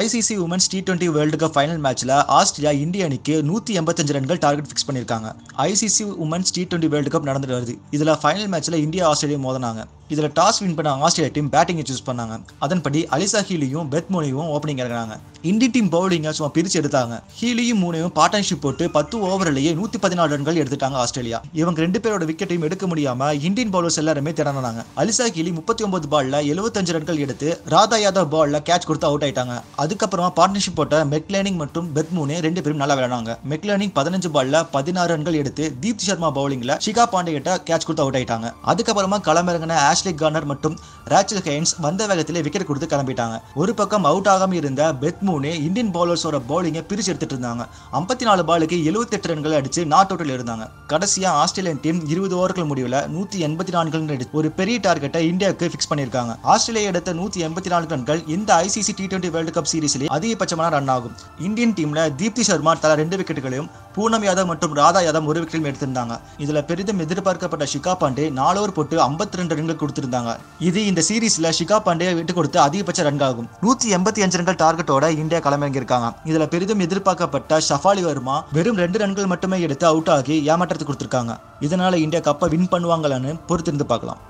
ICC women's T twenty world cup final மேட்ச்சில் Australia இந்திய அணிக்கு நூற்றி எண்பத்தஞ்சு ரன்கள் டார்கெட் ஃபிக்ஸ் பண்ணிருக்காங்க ICC women's T twenty world cup நடந்துட்டு வருது இதில் ஃபைனல் மேட்ச்சில் இந்தியா ஆஸ்திரேலியா மோதினாங்க இதில் டாஸ் வின் பண்ண ஆஸ்திரேலியா டீம் பேட்டிங்கை சூஸ் பண்ணாங்க அதன்படி அலிசா ஹீலியும் பெத் மோனியும் ஓப்பனிங் இறங்கினாங்க இந்தி டீம் பவுலிங்கை சும்மா பிரித்து எடுத்தாங்க ஹீலியும் மூனையும் பார்ட்னர்ஷிப் போட்டு பத்து ஓவர்லேயே நூற்றி பதினாலு ரன்கள் எடுத்துட்டாங்க ஆஸ்திரேலியா இவங்க ரெண்டு பேரோட விக்கெட்டையும் எடுக்க முடியாமல் இந்தியன் பவுலர்ஸ் எல்லாருமே திறனாங்க அலிசா ஹீலி முப்பத்தி ஒன்பது பாலில் எழுபத்தஞ்சு ரன்கள் எடுத்து ராதா யாதவ் பாலில் கேட்ச் கொடுத்து அவுட் ஆயிட்டாங்க அதுக்கப்புறமா பார்ட்னர்ஷிப் போட்ட மெக்லேனிங் மற்றும் பெத்மூனே ரெண்டு பேரும் நல்லா விளையாடுவாங்க மெக்லேனிங் பதினஞ்சு பால்ல பதினாறு ரன்கள் எடுத்து தீப்தி சர்மா பவுலிங்ல ஷிகா பாண்டே கிட்ட கேட்ச் கொடுத்து அவுட் ஆயிட்டாங்க அதுக்கப்புறமா களமிறங்கின ஆஷ்லி கார்னர் மற்றும் ராச்சல் ஹெயின்ஸ் வந்த வேகத்திலே விக்கெட் கொடுத்து கிளம்பிட்டாங்க ஒரு பக்கம் அவுட் ஆகாம இருந்த பெத்மூனே இந்தியன் பவுலர்ஸோட பவுலிங்கை பிரிச்சு எடுத்துட்டு இருந்தாங்க ஐம்பத்தி நாலு பாலுக்கு எழுபத்தி எட்டு ரன்கள் அடிச்சு நாட் அவுட்டில் இருந்தாங்க கடைசியா ஆஸ்திரேலியன் டீம் இருபது ஓவர்கள் முடிவில் நூத்தி எண்பத்தி நான்கு ரன் ஒரு பெரிய டார்கெட்டை இந்தியாவுக்கு பிக்ஸ் பண்ணியிருக்காங்க ஆஸ்திரேலியா எடுத்த நூத்தி எண்பத்தி நான்கு ரன்கள் இந்த ICC T twenty world cup சீரீஸ்லயே அதிகபட்சமான ரன் ஆகும் இந்தியன் டீம்ல தீப்தி சர்மா தலா ரெண்டு விக்கெட்டுகளையும் பூனம் யாதவ் மற்றும் ராதா யாதவ் ஒரு விக்கெட்டும் எடுத்திருந்தாங்க இதுல பெரிதும் எதிர்பார்க்கப்பட்ட ஷிகா பாண்டே நாலோர் போட்டு ஐம்பத்தி ரெண்டு ரன்கள் கொடுத்திருந்தாங்க இது இந்த சீரீஸ்ல ஷிகா பாண்டே விட்டு கொடுத்து அதிகபட்ச ரன் ஆகும் நூத்தி எண்பத்தி அஞ்சு ரன்கள் டார்கெட்டோட இந்தியா களமிறங்கியிருக்காங்க இதுல பெரிதும் எதிர்பார்க்கப்பட்ட ஷஃபாலி வர்மா வெறும் ரெண்டு ரன்கள் மட்டுமே எடுத்து அவுட் ஆகி ஏமாற்றத்தை கொடுத்திருக்காங்க இதனால இந்தியா கப்பை வின் பண்ணுவாங்களான்னு பொறுத்திருந்து பார்க்கலாம்